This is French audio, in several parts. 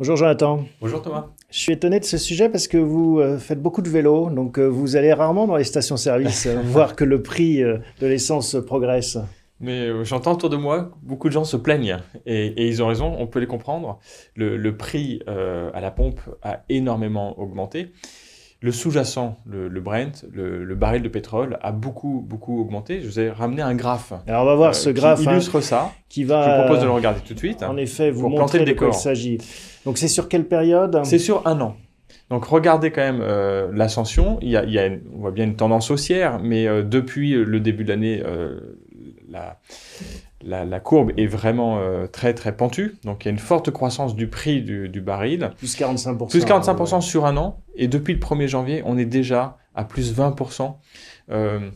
Bonjour Jonathan. Bonjour Thomas. Je suis étonné de ce sujet parce que vous euh, faites beaucoup de vélo, donc euh, vous allez rarement dans les stations-service euh, voir que le prix de l'essence progresse. Mais j'entends autour de moi, beaucoup de gens se plaignent et, ils ont raison, on peut les comprendre. Le, prix à la pompe a énormément augmenté le sous-jacent, le, Brent, le, baril de pétrole, a beaucoup, beaucoup augmenté. Je vous ai ramené un graphe. Alors, on va voir euh, ce graphe. Qui hein, illustre ça. va, je vous propose de le regarder tout de suite. En effet, vous pour montrer le décor. quoi il s'agit. Donc, c'est sur quelle période C'est sur un an. Donc, regardez quand même euh, l'ascension. Il y a, on voit bien une tendance haussière, mais euh, depuis le début de l'année, la, la, courbe est vraiment euh, très très pentue, donc il y a une forte croissance du prix du, du baril. Plus 45%. Plus 45% sur un an, et depuis le 1er janvier, on est déjà à plus 20%. Euh,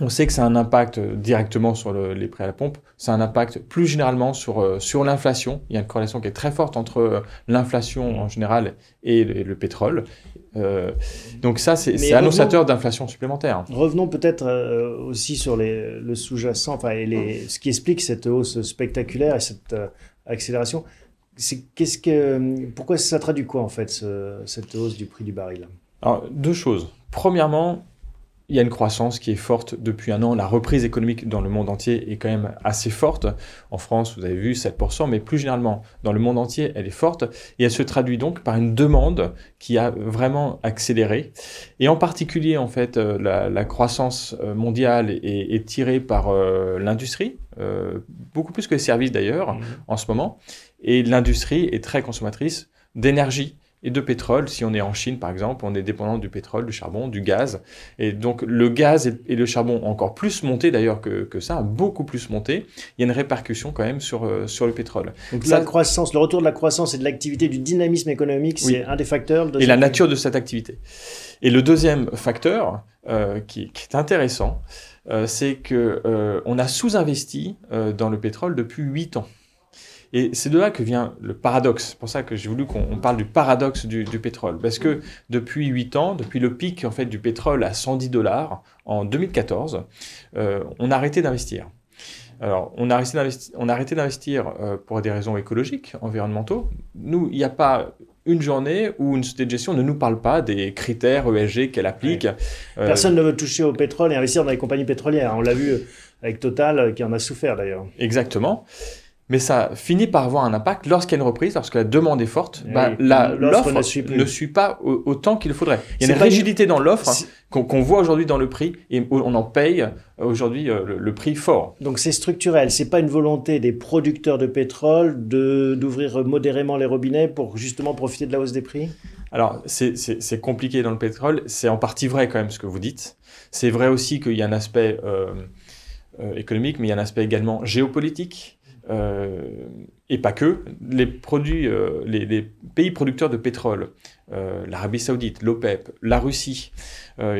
on sait que ça a un impact euh, directement sur les prix à la pompe, C'est un impact plus généralement sur, euh, sur l'inflation. Il y a une corrélation qui est très forte entre euh, l'inflation en général et le, pétrole. donc ça, c'est annonçateur d'inflation supplémentaire. Revenons peut-être aussi sur le sous-jacent, enfin, et ce qui explique cette hausse spectaculaire et cette accélération. Qu'est-ce que, pourquoi ça traduit quoi en fait cette hausse du prix du baril deux choses. Premièrement, il y a une croissance qui est forte depuis un an. La reprise économique dans le monde entier est quand même assez forte. En France, vous avez vu 7%, mais plus généralement, dans le monde entier, elle est forte. Et elle se traduit donc par une demande qui a vraiment accéléré. Et en particulier, en fait, euh, la, croissance euh, mondiale est, tirée par euh, l'industrie, beaucoup plus que les services d'ailleurs, mmh. en ce moment. Et l'industrie est très consommatrice d'énergie et de pétrole. Si on est en Chine, par exemple, on est dépendant du pétrole, du charbon, du gaz. Et donc le gaz et le charbon ont encore plus monté d'ailleurs que, que, ça, beaucoup plus monté. Il y a une répercussion quand même sur, euh, sur le pétrole. Donc la croissance, le retour de la croissance et de l'activité, du dynamisme économique, c'est un des facteurs. et la nature de cette activité. Et le deuxième facteur euh, qui, est intéressant, euh, c'est que on a sous-investi dans le pétrole depuis 8 ans. Et c'est de là que vient le paradoxe. C'est pour ça que j'ai voulu qu'on parle du paradoxe du, pétrole. Parce que depuis 8 ans, depuis le pic en fait, du pétrole à 110 dollars en 2014, euh, on a arrêté d'investir. Alors, on a arrêté d'investir euh, pour des raisons écologiques, environnementaux. Nous, il n'y a pas une journée où une société de gestion ne nous parle pas des critères ESG qu'elle applique. Euh, Personne ne veut toucher au pétrole et investir dans les compagnies pétrolières. On l'a vu avec Total, qui en a souffert d'ailleurs. Exactement mais ça finit par avoir un impact lorsqu'il y a une reprise, lorsque la demande est forte, eh bah, l'offre ne, suit, pas autant qu'il faudrait. Il y a une rigidité dans l'offre qu'on voit aujourd'hui dans le prix et on en paye euh, aujourd'hui euh, le, prix fort. Donc c'est structurel, c'est pas une volonté des producteurs de pétrole d'ouvrir modérément les robinets pour justement profiter de la hausse des prix alors, c'est compliqué dans le pétrole, c'est en partie vrai quand même ce que vous dites. C'est vrai aussi qu'il y a un aspect euh, économique, mais il y a un aspect également géopolitique. Euh, et pas que, euh, les, pays producteurs de pétrole, euh, l'Arabie saoudite, l'OPEP, la Russie,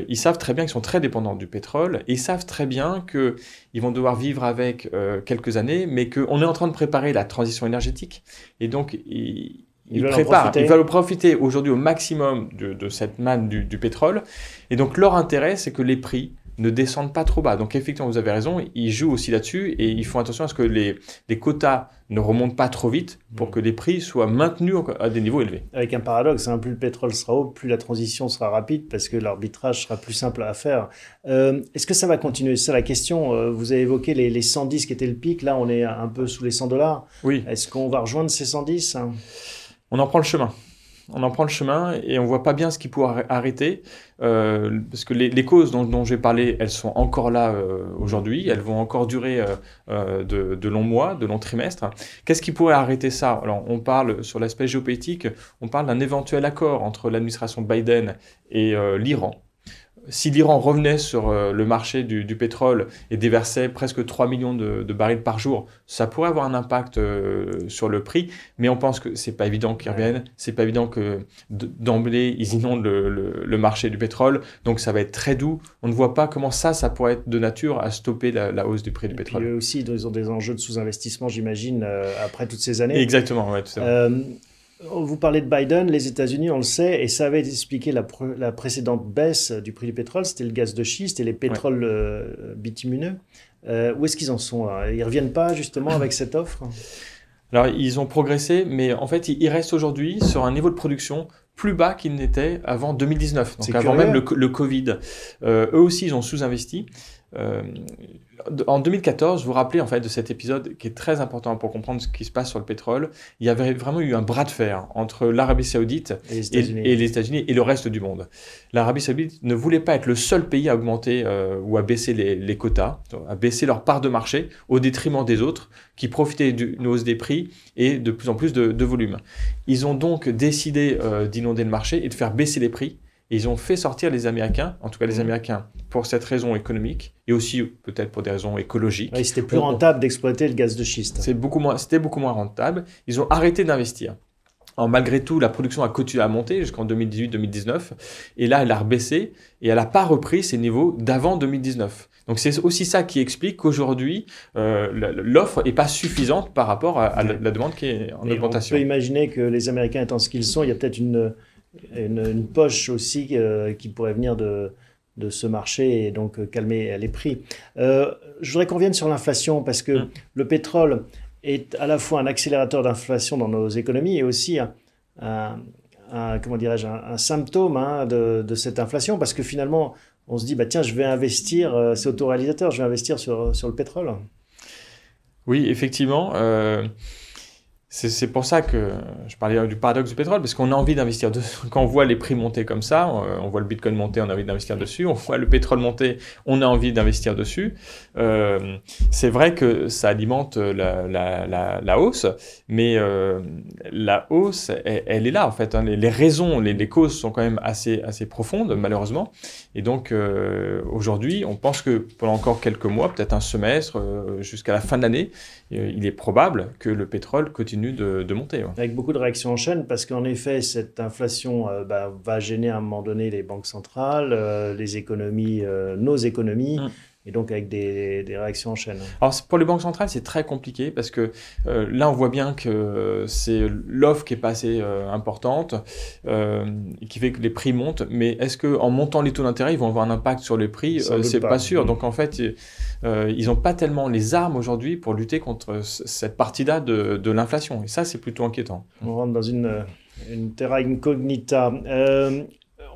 ils savent très bien qu'ils sont très dépendants du pétrole, et savent très bien qu'ils vont devoir vivre avec quelques années, mais qu'on est en train de préparer la transition énergétique, et donc ils, préparent, ils veulent profiter aujourd'hui au maximum de, cette manne du pétrole, et donc leur intérêt, c'est que les prix ne descendent pas trop bas. Donc effectivement, vous avez raison, ils jouent aussi là-dessus et ils font attention à ce que les, quotas ne remontent pas trop vite pour mm. que les prix soient maintenus à des niveaux élevés. Avec un paradoxe, un hein, plus le pétrole sera haut, plus la transition sera rapide parce que l'arbitrage sera plus simple à faire. Euh, est-ce que ça va continuer C'est la question. Euh, vous avez évoqué les, les, 110 qui étaient le pic, là on est un peu sous les 100 dollars. Oui. Est-ce qu'on va rejoindre ces 110 On en prend le chemin on en prend le chemin et on voit pas bien ce qui pourrait arrêter, euh, parce que les, causes dont, j'ai parlé, elles sont encore là euh, aujourd'hui, elles vont encore durer euh, de, de, longs mois, de longs trimestres. Qu'est-ce qui pourrait arrêter ça Alors, on parle sur l'aspect géopolitique, on parle d'un éventuel accord entre l'administration Biden et l'Iran si l'Iran revenait sur euh, le marché du, pétrole et déversait presque 3 millions de, barils par jour, ça pourrait avoir un impact euh, sur le prix, mais on pense que c'est pas évident qu'ils reviennent, c'est pas évident que d'emblée ils inondent le, marché du pétrole, donc ça va être très doux. On ne voit pas comment ça, ça pourrait être de nature à stopper la, hausse du prix du pétrole. eux aussi, ils ont des enjeux de sous-investissement, j'imagine, euh, après toutes ces années. Exactement, ouais, tout vous parlez de Biden, les États-Unis, on le sait, et ça avait expliqué la, la précédente baisse euh, du prix du pétrole, c'était le gaz de schiste et les pétroles euh, bitumineux. Euh, où est-ce qu'ils en sont Ils ne reviennent pas justement avec cette offre Alors ils ont progressé, mais en fait ils restent aujourd'hui sur un niveau de production plus bas qu'ils n'étaient avant 2019, donc avant même le, Covid. eux aussi, ils ont sous-investi. Euh, en 2014, vous vous rappelez en fait de cet épisode qui est très important pour comprendre ce qui se passe sur le pétrole. Il y avait vraiment eu un bras de fer entre l'Arabie Saoudite et les États-Unis et, le reste du monde. L'Arabie Saoudite ne voulait pas être le seul pays à augmenter euh, ou à baisser les, quotas, à baisser leur part de marché au détriment des autres qui profitaient d'une hausse des prix et de plus en plus de, volume. Ils ont donc décidé euh, d'inonder le marché et de faire baisser les prix et ils ont fait sortir les Américains, en tout cas les mhm. Américains, pour cette raison économique et aussi peut-être pour des raisons écologiques. Oui, c'était plus rentable d'exploiter le gaz de schiste. C'est beaucoup moins, c'était beaucoup moins rentable. Ils ont arrêté d'investir. Alors, malgré tout, la production a continué à monter jusqu'en 2018-2019. Et là, elle a rebaissé et elle n'a pas repris ses niveaux d'avant 2019. Donc c'est aussi ça qui explique qu'aujourd'hui, euh, l'offre n'est pas suffisante par rapport à, la, demande qui est en augmentation. On peut imaginer que les Américains étant ce qu'ils sont, il y a peut-être une une, poche aussi euh, qui pourrait venir de, de ce marché et donc euh, calmer les prix. Euh, je voudrais qu'on vienne sur l'inflation parce que hein. le pétrole est à la fois un accélérateur d'inflation dans nos économies et aussi un, comment un, symptôme hein, de, de, cette inflation parce que finalement, on se dit, bah, tiens, je vais investir, c'est autoréalisateur, je vais investir sur, sur le pétrole. Oui, effectivement. C'est pour ça que je parlais du paradoxe du pétrole, parce qu'on a envie d'investir dessus. Quand on voit les prix monter comme ça, on euh, voit le bitcoin monter, on a envie d'investir dessus. On voit le pétrole monter, on a envie d'investir dessus. Euh, c'est vrai que ça alimente la, hausse, mais euh, la hausse, elle, est là en fait. Hein. Les, raisons, les, causes sont quand même assez, assez profondes, malheureusement. Et donc aujourd'hui, on pense que pendant encore quelques mois, peut-être un semestre, jusqu'à la fin de l'année, il est probable que le pétrole continue de, monter. Avec beaucoup de réactions en chaîne, parce qu'en effet, cette inflation euh, bah, va gêner à un moment donné les banques centrales, euh, les économies, euh, nos économies. Mmh et donc avec des, réactions en chaîne. Alors pour les banques centrales, c'est très compliqué parce que euh, là, on voit bien que c'est l'offre qui est pas assez euh, importante, euh, qui fait que les prix montent. Mais est-ce que en montant les taux d'intérêt, ils vont avoir un impact sur les prix C'est pas. pas. sûr. Donc en fait, ils n'ont pas tellement les armes aujourd'hui pour lutter contre cette partie-là de, l'inflation. Et ça, c'est plutôt inquiétant. On rentre dans une terra incognita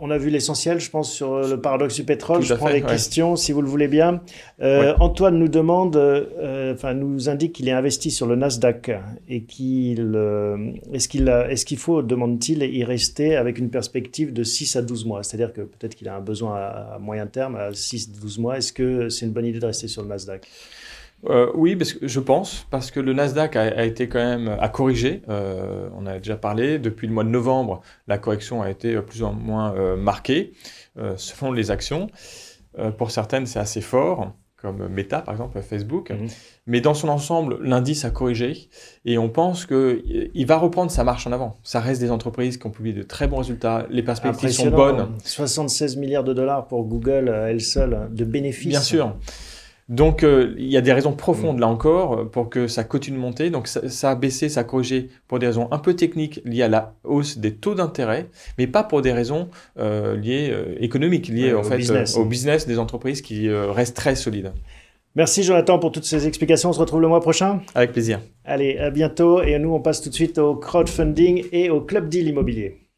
on a vu l'essentiel, je pense, sur euh, le paradoxe du pétrole. Je prends les questions, si vous le voulez bien. Euh, Antoine nous demande, euh, enfin, nous indique qu'il est investi sur le Nasdaq et qu'il euh, est-ce qu'il est-ce qu'il faut, demande-t-il, y rester avec une perspective de 6 à 12 mois C'est-à-dire que peut-être qu'il a un besoin à moyen terme, à 6-12 mois. Est-ce que c'est une bonne idée de rester sur le Nasdaq euh, oui, parce que, je pense, parce que le Nasdaq a, été quand même à corriger. Euh, on a déjà parlé. Depuis le mois de novembre, la correction a été plus ou moins euh, marquée. Ce selon les actions. pour certaines, c'est assez fort, comme Meta par exemple, Facebook. Mhm. Mais dans son ensemble, l'indice a corrigé et on pense qu'il va reprendre sa marche en avant. Ça reste des entreprises qui ont publié de très bons résultats, les perspectives sont bonnes. 76 milliards de dollars pour Google, elle seule, de bénéfices. Bien sûr. Donc, euh, il y a des raisons profondes, mm. là encore, euh, pour que ça continue de monter. Donc, ça, a baissé, ça a corrigé pour des raisons un peu techniques liées à la hausse des taux d'intérêt, mais pas pour des raisons euh, liées économiques, liées au, business. au business des entreprises qui restent très solides. Merci Jonathan pour toutes ces explications. On se retrouve le mois prochain. Avec plaisir. Allez, à bientôt. Et nous, on passe tout de suite au crowdfunding et au club deal immobilier.